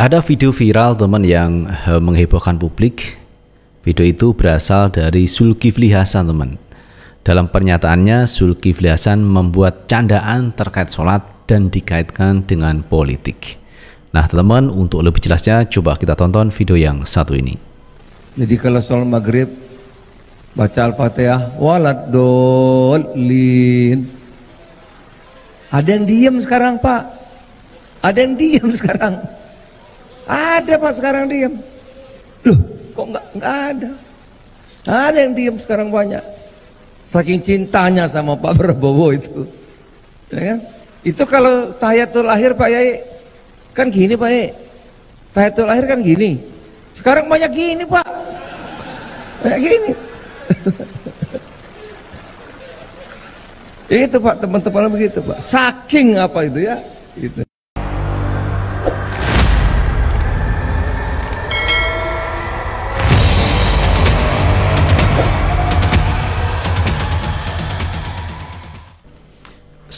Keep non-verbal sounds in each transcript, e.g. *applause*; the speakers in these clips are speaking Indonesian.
Ada video viral teman yang eh, menghebohkan publik. Video itu berasal dari Zulkifli Hasan teman. Dalam pernyataannya Zulkifli Hasan membuat candaan terkait sholat dan dikaitkan dengan politik. Nah teman untuk lebih jelasnya coba kita tonton video yang satu ini. Jadi kalau sholat maghrib baca Al-Fatihah walad dolin. Ada yang diem sekarang pak. Ada yang diem *laughs* sekarang. Ada Pak sekarang diam. Loh, kok nggak nggak ada? Ada yang diam sekarang banyak. Saking cintanya sama Pak Prabowo itu. Ya kan? Itu kalau tahiyatul lahir Pak Yai kan gini Pak Yai. Tahiyatul lahir kan gini. Sekarang banyak gini Pak. banyak gini. *laughs* itu Pak teman-teman begitu Pak. Saking apa itu ya? Gitu.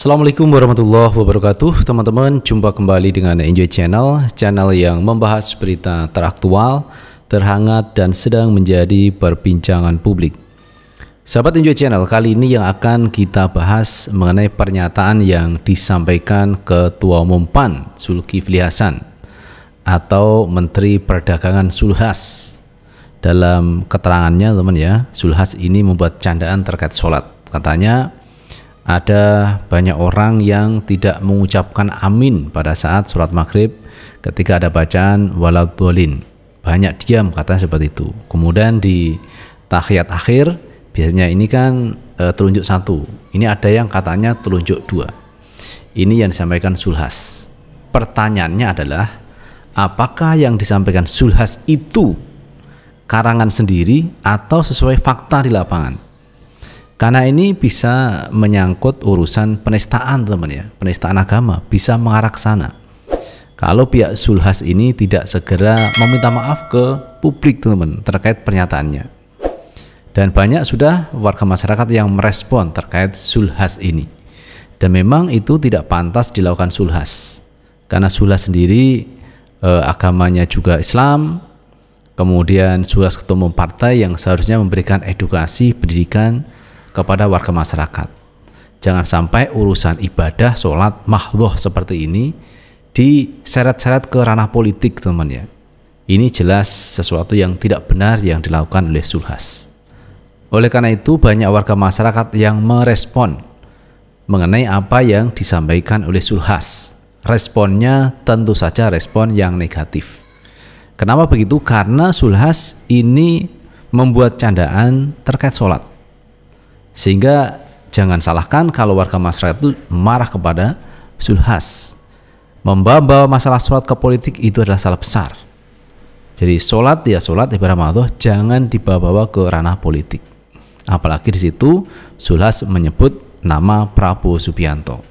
Assalamualaikum warahmatullahi wabarakatuh Teman-teman, jumpa kembali dengan Enjoy Channel Channel yang membahas berita teraktual, terhangat, dan sedang menjadi perbincangan publik Sahabat Enjoy Channel, kali ini yang akan kita bahas mengenai pernyataan yang disampaikan Ketua Umum PAN Zulkifli Hasan atau Menteri Perdagangan Sulhas dalam keterangannya teman ya Sulhas ini membuat candaan terkait sholat katanya ada banyak orang yang tidak mengucapkan amin pada saat surat maghrib ketika ada bacaan walad bolin banyak diam katanya seperti itu kemudian di tahiyat akhir biasanya ini kan e, telunjuk satu ini ada yang katanya telunjuk dua ini yang disampaikan sulhas pertanyaannya adalah apakah yang disampaikan sulhas itu karangan sendiri atau sesuai fakta di lapangan karena ini bisa menyangkut urusan penistaan teman ya, penistaan agama bisa mengarah ke sana. Kalau pihak Sulhas ini tidak segera meminta maaf ke publik teman terkait pernyataannya. Dan banyak sudah warga masyarakat yang merespon terkait Sulhas ini. Dan memang itu tidak pantas dilakukan Sulhas. Karena Sulhas sendiri eh, agamanya juga Islam, kemudian Sulhas ketua partai yang seharusnya memberikan edukasi, pendidikan, kepada warga masyarakat. Jangan sampai urusan ibadah, sholat, makhluk seperti ini diseret-seret ke ranah politik teman ya. Ini jelas sesuatu yang tidak benar yang dilakukan oleh Sulhas. Oleh karena itu banyak warga masyarakat yang merespon mengenai apa yang disampaikan oleh Sulhas. Responnya tentu saja respon yang negatif. Kenapa begitu? Karena Sulhas ini membuat candaan terkait sholat. Sehingga jangan salahkan kalau warga masyarakat itu marah kepada Sulhas Membawa masalah sholat ke politik itu adalah salah besar. Jadi sholat ya sholat ibadah Ramadan jangan dibawa-bawa ke ranah politik. Apalagi di situ Sulhas menyebut nama Prabowo Subianto.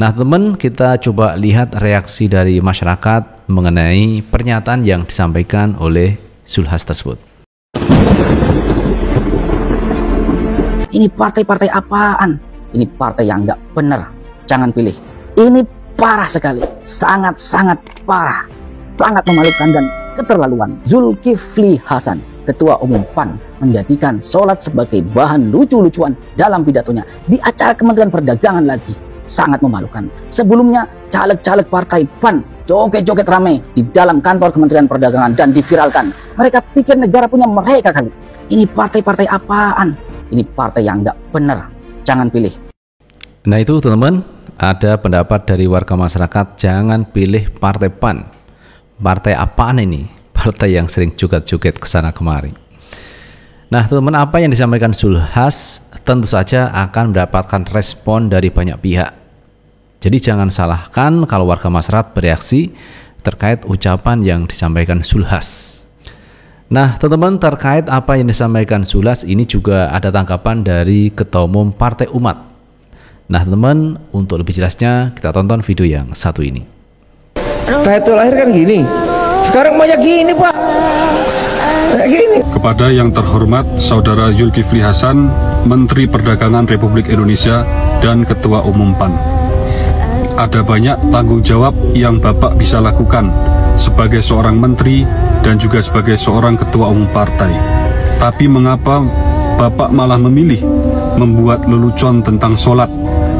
Nah teman kita coba lihat reaksi dari masyarakat mengenai pernyataan yang disampaikan oleh Sulhas tersebut. ini partai-partai apaan? Ini partai yang nggak bener. Jangan pilih. Ini parah sekali. Sangat-sangat parah. Sangat memalukan dan keterlaluan. Zulkifli Hasan, Ketua Umum PAN, menjadikan sholat sebagai bahan lucu-lucuan dalam pidatonya di acara Kementerian Perdagangan lagi. Sangat memalukan. Sebelumnya, caleg-caleg partai PAN joget-joget ramai di dalam kantor Kementerian Perdagangan dan diviralkan. Mereka pikir negara punya mereka kali. Ini partai-partai apaan? ini partai yang nggak benar jangan pilih nah itu teman-teman ada pendapat dari warga masyarakat jangan pilih partai PAN partai apaan ini *laughs* partai yang sering joget juget ke sana kemari Nah, teman-teman, apa yang disampaikan Zulhas tentu saja akan mendapatkan respon dari banyak pihak. Jadi jangan salahkan kalau warga masyarakat bereaksi terkait ucapan yang disampaikan Zulhas. Nah, teman-teman terkait apa yang disampaikan Sulas ini juga ada tanggapan dari Ketua Umum Partai Umat. Nah, teman-teman, untuk lebih jelasnya kita tonton video yang satu ini. Raitul lahir kan gini. Sekarang banyak gini, Pak. gini. Kepada yang terhormat Saudara Fli Hasan, Menteri Perdagangan Republik Indonesia dan Ketua Umum PAN. Ada banyak tanggung jawab yang Bapak bisa lakukan sebagai seorang menteri dan juga sebagai seorang ketua umum partai. Tapi mengapa Bapak malah memilih membuat lelucon tentang sholat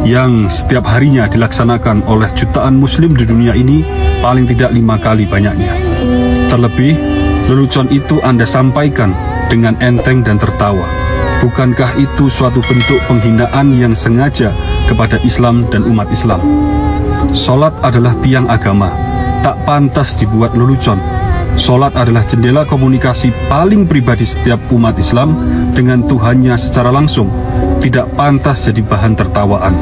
yang setiap harinya dilaksanakan oleh jutaan muslim di dunia ini paling tidak lima kali banyaknya. Terlebih, lelucon itu Anda sampaikan dengan enteng dan tertawa. Bukankah itu suatu bentuk penghinaan yang sengaja kepada Islam dan umat Islam? Sholat adalah tiang agama tak pantas dibuat lelucon. Solat adalah jendela komunikasi paling pribadi setiap umat Islam dengan Tuhannya secara langsung. Tidak pantas jadi bahan tertawaan.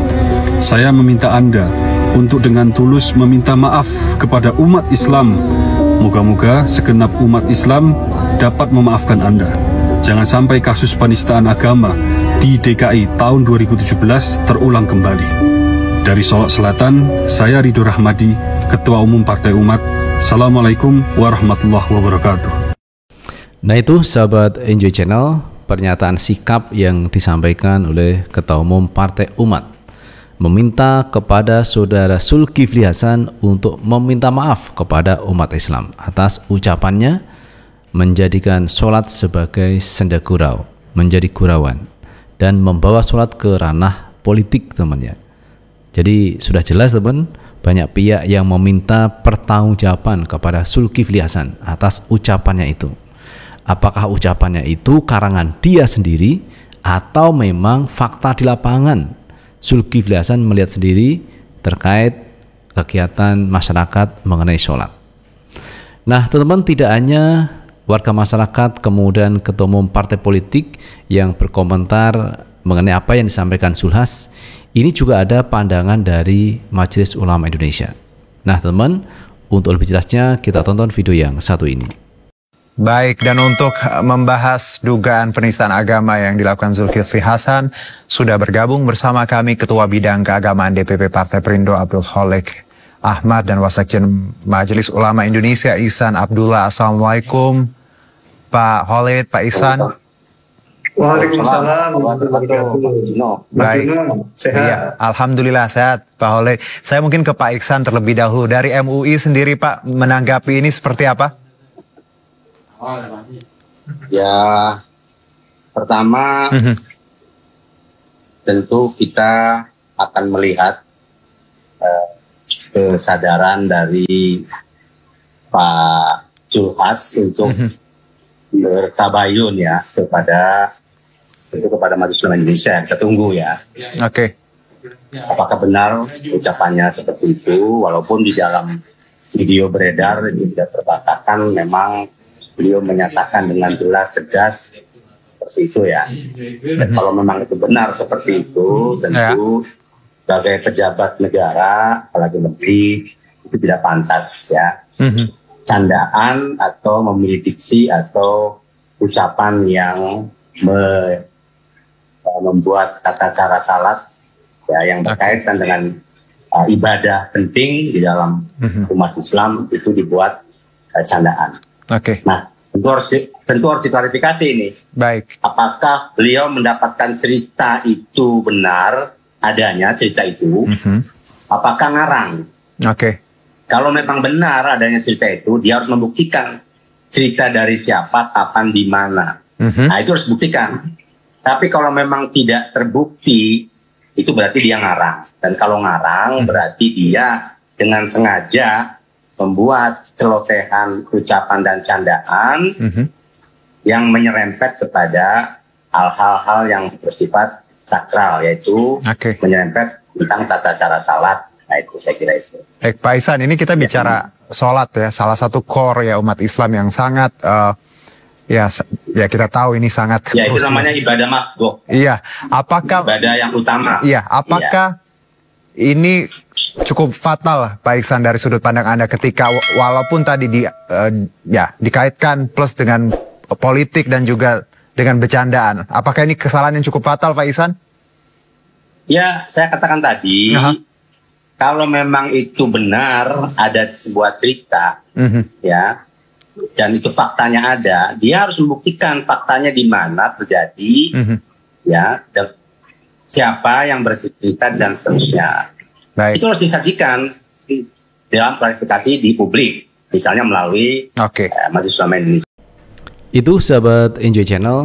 Saya meminta Anda untuk dengan tulus meminta maaf kepada umat Islam. Moga-moga segenap umat Islam dapat memaafkan Anda. Jangan sampai kasus penistaan agama di DKI tahun 2017 terulang kembali. Dari Solok Selatan, saya Ridho Rahmadi, Ketua Umum Partai Umat. Assalamualaikum warahmatullahi wabarakatuh. Nah itu sahabat Enjoy Channel, pernyataan sikap yang disampaikan oleh Ketua Umum Partai Umat meminta kepada saudara Sulkifli Hasan untuk meminta maaf kepada umat Islam atas ucapannya menjadikan sholat sebagai senda menjadi gurauan, dan membawa sholat ke ranah politik temannya. Jadi sudah jelas teman, banyak pihak yang meminta pertanggungjawaban kepada Zulkifli Hasan atas ucapannya itu. Apakah ucapannya itu karangan dia sendiri atau memang fakta di lapangan? Zulkifli Hasan melihat sendiri terkait kegiatan masyarakat mengenai sholat. Nah, teman-teman tidak hanya warga masyarakat kemudian ketua umum partai politik yang berkomentar mengenai apa yang disampaikan Sulhas ini juga ada pandangan dari Majelis Ulama Indonesia. Nah, teman, untuk lebih jelasnya kita tonton video yang satu ini. Baik, dan untuk membahas dugaan penistaan agama yang dilakukan Zulkifli Hasan, sudah bergabung bersama kami Ketua Bidang Keagamaan DPP Partai Perindo Abdul Kholik Ahmad dan Wasakjen Majelis Ulama Indonesia Ihsan Abdullah. Assalamualaikum Pak Holid, Pak Ihsan. Waalaikumsalam warahmatullahi wabarakatuh. Baik. Sehat. Iya, alhamdulillah sehat Pak Hole. Saya mungkin ke Pak Iksan terlebih dahulu dari MUI sendiri Pak menanggapi ini seperti apa? Ya, pertama mhm. tentu kita akan melihat eh, kesadaran dari Pak Julhas untuk mhm. bertabayun ya kepada itu kepada Majelis Ulama Indonesia. Kita tunggu ya. Oke. Okay. Apakah benar ucapannya seperti itu? Walaupun di dalam video beredar ini tidak terbantahkan, memang beliau menyatakan dengan jelas tegas seperti itu ya. Dan kalau memang itu benar seperti itu, tentu ya. sebagai pejabat negara, apalagi menteri, itu tidak pantas ya. Mhm. Candaan atau memilih diksi atau ucapan yang membuat tata cara salat ya yang berkaitan dengan uh, ibadah penting di dalam mhm. umat Islam itu dibuat uh, candaan. Oke. Okay. Nah, tentu harus tentu harus diklarifikasi ini. Baik. Apakah beliau mendapatkan cerita itu benar adanya cerita itu? Uh-huh. Apakah ngarang? Oke. Okay. Kalau memang benar adanya cerita itu, dia harus membuktikan cerita dari siapa, kapan, di mana. Uh-huh. Nah, itu harus buktikan. Tapi kalau memang tidak terbukti, itu berarti dia ngarang. Dan kalau ngarang, hmm. berarti dia dengan sengaja membuat celotehan ucapan dan candaan -hmm. yang menyerempet kepada hal-hal yang bersifat sakral, yaitu okay. menyerempet tentang tata cara salat. Nah itu saya kira itu. Baik Pak Isan, ini kita ya. bicara ya. salat ya, salah satu core ya umat Islam yang sangat... Uh, Ya, ya kita tahu ini sangat. Ya itu namanya ibadah mabuk. Iya, apakah ibadah yang utama? Iya, apakah ya. ini cukup fatal Pak Iksan dari sudut pandang Anda ketika walaupun tadi di uh, ya dikaitkan plus dengan politik dan juga dengan bercandaan. Apakah ini kesalahan yang cukup fatal Pak Iksan? Ya, saya katakan tadi uh -huh. kalau memang itu benar ada sebuah cerita, uh mhm. -huh. ya dan itu faktanya ada, dia harus membuktikan faktanya di mana terjadi, mm-hmm. ya, dan siapa yang bersifat dan seterusnya. Baik. Itu harus disajikan dalam klarifikasi di publik, misalnya melalui okay. eh, Majelis Ulama Indonesia. Itu sahabat Enjoy Channel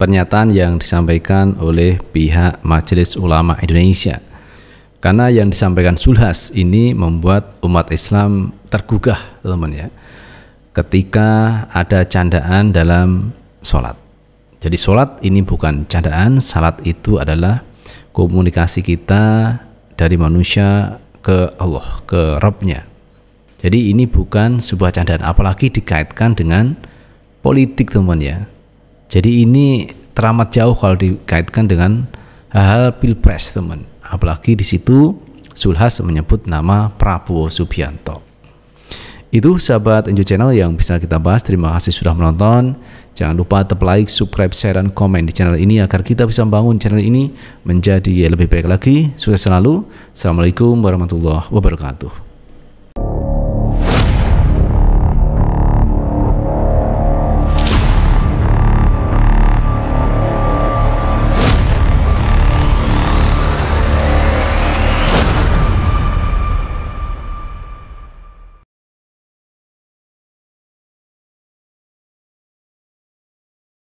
pernyataan yang disampaikan oleh pihak Majelis Ulama Indonesia. Karena yang disampaikan Sulhas ini membuat umat Islam tergugah, teman ya ketika ada candaan dalam sholat. Jadi sholat ini bukan candaan, salat itu adalah komunikasi kita dari manusia ke Allah, ke Robnya. Jadi ini bukan sebuah candaan, apalagi dikaitkan dengan politik teman ya. Jadi ini teramat jauh kalau dikaitkan dengan hal-hal pilpres teman. Apalagi di situ Sulhas menyebut nama Prabowo Subianto. Itu sahabat Enjoy Channel yang bisa kita bahas. Terima kasih sudah menonton. Jangan lupa tetap like, subscribe, share, dan komen di channel ini agar kita bisa membangun channel ini menjadi lebih baik lagi. Sukses selalu. Assalamualaikum warahmatullahi wabarakatuh.